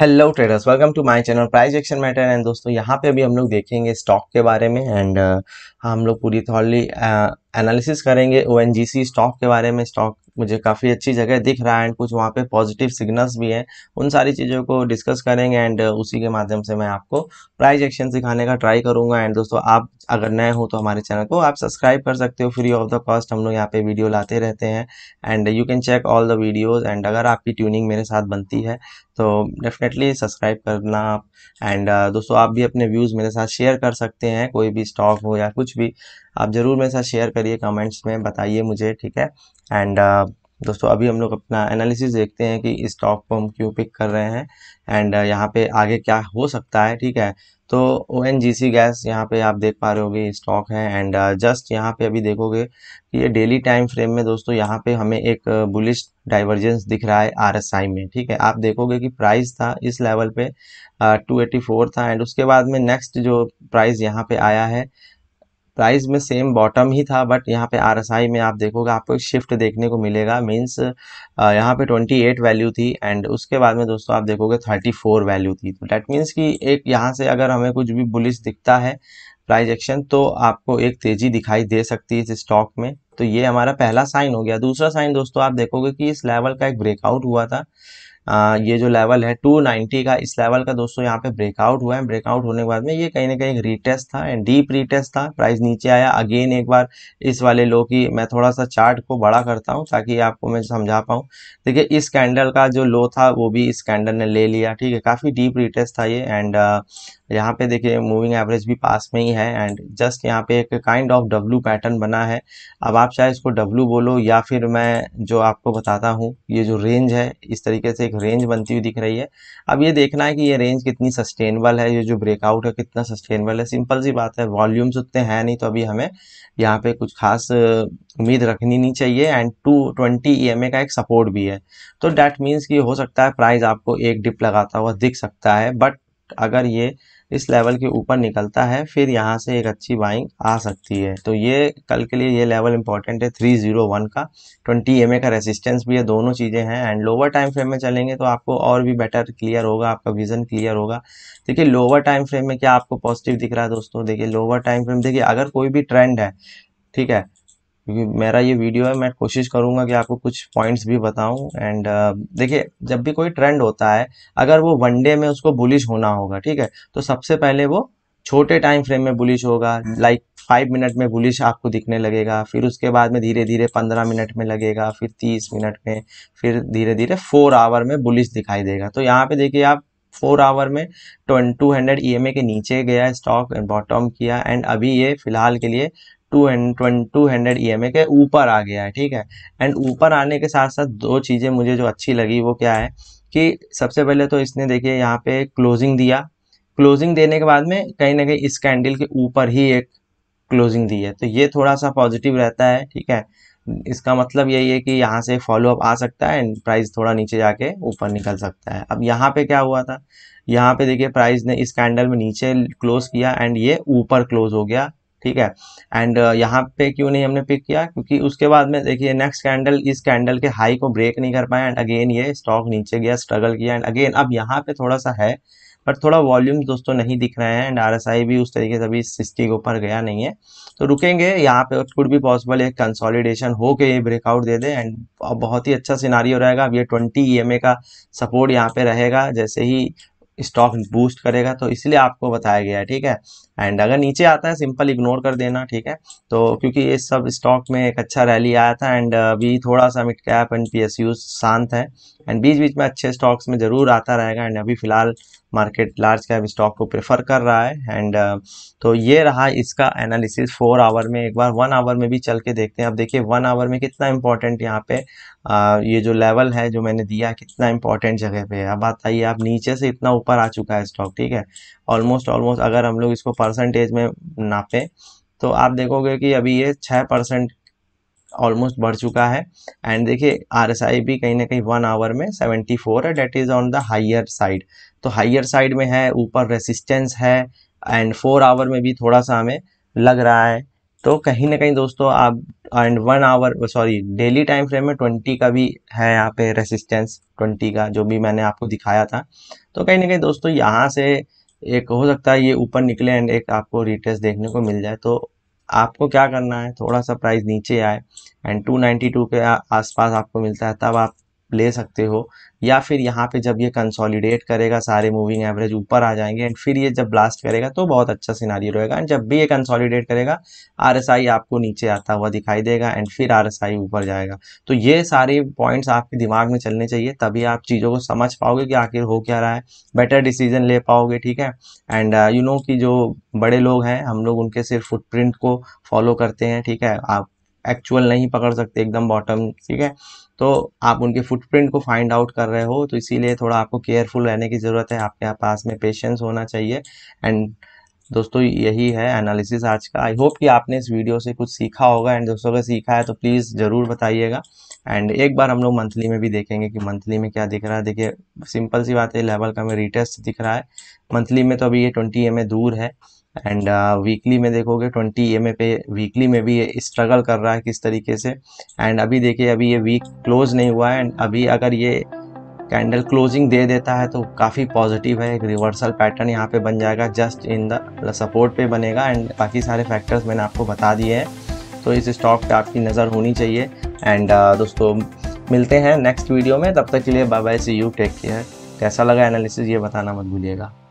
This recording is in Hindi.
hello traders welcome to my channel price action matter and दोस्तों यहाँ पे अभी हम लोग देखेंगे स्टॉक के बारे में एंड uh, हम लोग पूरी थॉरली एनालिसिस uh, करेंगे ओ स्टॉक के बारे में स्टॉक मुझे काफ़ी अच्छी जगह दिख रहा है एंड कुछ वहाँ पे पॉजिटिव सिग्नल्स भी हैं उन सारी चीज़ों को डिस्कस करेंगे एंड uh, उसी के माध्यम से मैं आपको प्राइज एक्शन सिखाने का ट्राई करूँगा एंड दोस्तों आप अगर नए हो तो हमारे चैनल को आप सब्सक्राइब कर सकते हो फ्री ऑफ द कॉस्ट हम लोग यहाँ पे वीडियो लाते रहते हैं and you can check all the videos and अगर आपकी ट्यूनिंग मेरे साथ बनती है तो डेफिनेटली सब्सक्राइब करना आप एंड uh, दोस्तों आप भी अपने व्यूज़ मेरे साथ शेयर कर सकते हैं कोई भी स्टॉक हो या कुछ भी आप ज़रूर मेरे साथ शेयर करिए कमेंट्स में बताइए मुझे ठीक है एंड uh, दोस्तों अभी हम लोग अपना एनालिसिस देखते हैं कि इस स्टॉक को हम क्यों पिक कर रहे हैं एंड uh, यहाँ पे आगे क्या हो सकता है ठीक है तो ओ गैस यहाँ पे आप देख पा रहे होगे स्टॉक है एंड जस्ट uh, यहाँ पे अभी देखोगे कि ये डेली टाइम फ्रेम में दोस्तों यहाँ पे हमें एक बुलिश uh, डाइवर्जेंस दिख रहा है आरएसआई में ठीक है आप देखोगे कि प्राइस था इस लेवल पे टू एटी फोर था एंड उसके बाद में नेक्स्ट जो प्राइस यहाँ पे आया है प्राइस में सेम बॉटम ही था बट यहाँ पे आर में आप देखोगे आपको एक शिफ्ट देखने को मिलेगा मीन्स यहाँ पे 28 वैल्यू थी एंड उसके बाद में दोस्तों आप देखोगे 34 वैल्यू थी तो डैट मीन्स कि एक यहाँ से अगर हमें कुछ भी बुलिश दिखता है प्राइज एक्शन तो आपको एक तेज़ी दिखाई दे सकती है इस स्टॉक में तो ये हमारा पहला साइन हो गया दूसरा साइन दोस्तों आप देखोगे कि इस लेवल का एक ब्रेकआउट हुआ था आ, ये जो लेवल है 290 का इस लेवल का दोस्तों यहाँ पे ब्रेकआउट हुआ है ब्रेकआउट होने के बाद में ये कहीं ना कहीं रीटेस्ट था एंड डीप रीटेस्ट था प्राइस नीचे आया अगेन एक बार इस वाले लो की मैं थोड़ा सा चार्ट को बड़ा करता हूँ ताकि आपको मैं समझा पाऊँ देखिए इस कैंडल का जो लो था वो भी इस कैंडल ने ले लिया ठीक है काफ़ी डीप रीटेस्ट था ये एंड यहाँ पे देखिए मूविंग एवरेज भी पास में ही है एंड जस्ट यहाँ पे एक काइंड ऑफ डब्लू पैटर्न बना है अब आप चाहे इसको डब्लू बोलो या फिर मैं जो आपको बताता हूँ ये जो रेंज है इस तरीके से एक रेंज बनती हुई दिख रही है अब ये देखना है कि ये रेंज कितनी सस्टेनेबल है ये जो ब्रेकआउट है कितना सस्टेनेबल है सिंपल सी बात है वॉल्यूम्स उतने हैं नहीं तो अभी हमें यहाँ पे कुछ खास उम्मीद रखनी नहीं चाहिए एंड टू ट्वेंटी ई का एक सपोर्ट भी है तो डैट मीन्स कि हो सकता है प्राइस आपको एक डिप लगाता हुआ दिख सकता है बट अगर ये इस लेवल के ऊपर निकलता है फिर यहाँ से एक अच्छी बाइंग आ सकती है तो ये कल के लिए ये लेवल इंपॉर्टेंट है थ्री जीरो वन का ट्वेंटी एम का रेसिस्टेंस भी है दोनों चीज़ें हैं एंड लोअर टाइम फ्रेम में चलेंगे तो आपको और भी बेटर क्लियर होगा आपका विजन क्लियर होगा देखिए लोअर टाइम फ्रेम में क्या आपको पॉजिटिव दिख रहा है दोस्तों देखिए लोअर टाइम फ्रेम देखिए अगर कोई भी ट्रेंड है ठीक है क्योंकि मेरा ये वीडियो है मैं कोशिश करूंगा कि आपको कुछ पॉइंट्स भी बताऊँ एंड uh, देखिए जब भी कोई ट्रेंड होता है अगर वो वनडे में उसको बुलिश होना होगा ठीक है तो सबसे पहले वो छोटे टाइम फ्रेम में बुलिश होगा लाइक फाइव मिनट में बुलिश आपको दिखने लगेगा फिर उसके बाद में धीरे धीरे पंद्रह मिनट में लगेगा फिर तीस मिनट में फिर धीरे धीरे फोर आवर में बुलिश दिखाई देगा तो यहाँ पे देखिए आप फोर आवर में टू हंड्रेड ई के नीचे गया स्टॉक बॉटम किया एंड अभी ये फिलहाल के लिए two two hundred E e के ऊपर आ गया है ठीक है एंड ऊपर आने के साथ साथ दो चीज़ें मुझे जो अच्छी लगी वो क्या है कि सबसे पहले तो इसने देखिए यहाँ पे क्लोजिंग दिया क्लोजिंग देने के बाद में कहीं ना कहीं इस कैंडल के ऊपर ही एक क्लोजिंग दी है तो ये थोड़ा सा पॉजिटिव रहता है ठीक है इसका मतलब यही है कि यहाँ से फॉलोअप आ सकता है एंड प्राइस थोड़ा नीचे जाके ऊपर निकल सकता है अब यहाँ पे क्या हुआ था यहाँ पे देखिए प्राइस ने इस कैंडल में नीचे क्लोज किया एंड ये ऊपर क्लोज हो गया ठीक है एंड uh, यहाँ पे क्यों नहीं हमने पिक किया क्योंकि उसके बाद में देखिए नेक्स्ट कैंडल इस कैंडल के हाई को ब्रेक नहीं कर पाया एंड अगेन ये स्टॉक नीचे गया स्ट्रगल किया एंड अगेन अब यहाँ पे थोड़ा सा है बट थोड़ा वॉल्यूम दोस्तों नहीं दिख रहे हैं एंड आर भी उस तरीके से अभी सिक्सटी के ऊपर गया नहीं है तो रुकेंगे यहाँ पे कुड भी पॉसिबल एक कंसोलिडेशन हो के ये ब्रेकआउट दे दे एंड बहुत ही अच्छा सिनारियो रहेगा अब ये ट्वेंटी ई e का सपोर्ट यहाँ पे रहेगा जैसे ही स्टॉक बूस्ट करेगा तो इसलिए आपको बताया गया है ठीक है एंड अगर नीचे आता है सिंपल इग्नोर कर देना ठीक है तो क्योंकि ये सब स्टॉक में एक अच्छा रैली आया था एंड uh, अभी थोड़ा सा मिड कैप एंड पी शांत है एंड बीच बीच में अच्छे स्टॉक्स में ज़रूर आता रहेगा एंड अभी फिलहाल मार्केट लार्ज कैप स्टॉक को प्रेफर कर रहा है एंड uh, तो ये रहा इसका एनालिसिस फोर आवर में एक बार वन आवर में भी चल के देखते हैं अब देखिए वन आवर में कितना इंपॉर्टेंट यहाँ पे आ, uh, ये जो लेवल है जो मैंने दिया कितना इंपॉर्टेंट जगह पे है अब बताइए आप नीचे से इतना ऊपर आ चुका है स्टॉक ठीक है ऑलमोस्ट ऑलमोस्ट अगर हम लोग इसको परसेंटेज में नापें तो आप देखोगे कि अभी ये छः परसेंट ऑलमोस्ट बढ़ चुका है एंड देखिए आर एस आई भी कहीं ना कहीं वन आवर में सेवेंटी फोर है that is on the higher side तो हाइयर साइड में है ऊपर रेसिस्टेंस है एंड फोर आवर में भी थोड़ा सा हमें लग रहा है तो कहीं ना कहीं दोस्तों आप and one hour sorry daily time frame में ट्वेंटी का भी है यहाँ पे रेसिस्टेंस ट्वेंटी का जो भी मैंने आपको दिखाया था तो कहीं ना कहीं दोस्तों यहाँ से एक हो सकता है ये ऊपर निकले एंड एक आपको रिटेस्ट देखने को मिल जाए तो आपको क्या करना है थोड़ा सा प्राइस नीचे आए एंड 292 के आसपास आपको मिलता है तब आप ले सकते हो या फिर यहाँ पे जब ये कंसोलिडेट करेगा सारे मूविंग एवरेज ऊपर आ जाएंगे एंड फिर ये जब ब्लास्ट करेगा तो बहुत अच्छा सिनारी रहेगा एंड जब भी ये कंसोलिडेट करेगा आरएसआई आपको नीचे आता हुआ दिखाई देगा एंड फिर आरएसआई ऊपर जाएगा तो ये सारे पॉइंट्स आपके दिमाग में चलने चाहिए तभी आप चीज़ों को समझ पाओगे कि आखिर हो क्या रहा है बेटर डिसीजन ले पाओगे ठीक है एंड यू नो कि जो बड़े लोग हैं हम लोग उनके सिर्फ फुटप्रिंट को फॉलो करते हैं ठीक है आप एक्चुअल नहीं पकड़ सकते एकदम बॉटम ठीक है तो आप उनके फुटप्रिंट को फाइंड आउट कर रहे हो तो इसीलिए थोड़ा आपको केयरफुल रहने की ज़रूरत है आपके पास में पेशेंस होना चाहिए एंड दोस्तों यही है एनालिसिस आज का आई होप कि आपने इस वीडियो से कुछ सीखा होगा एंड दोस्तों अगर सीखा है तो प्लीज़ ज़रूर बताइएगा एंड एक बार हम लोग मंथली में भी देखेंगे कि मंथली में क्या दिख रहा है देखिए सिंपल सी बात है लेवल का हमें रिटेस्ट दिख रहा है मंथली में तो अभी ये ट्वेंटी एम दूर है एंड वीकली uh, में देखोगे ट्वेंटी एम e पे वीकली में भी ये स्ट्रगल कर रहा है किस तरीके से एंड अभी देखिए अभी ये वीक क्लोज नहीं हुआ है एंड अभी अगर ये कैंडल क्लोजिंग दे देता है तो काफ़ी पॉजिटिव है एक रिवर्सल पैटर्न यहाँ पे बन जाएगा जस्ट इन द सपोर्ट पे बनेगा एंड बाकी सारे फैक्टर्स मैंने आपको बता दिए हैं तो इस स्टॉक पे आपकी नज़र होनी चाहिए एंड uh, दोस्तों मिलते हैं नेक्स्ट वीडियो में तब तक के लिए bye bye see you take care कैसा लगा एनालिसिस ये बताना मत भूलिएगा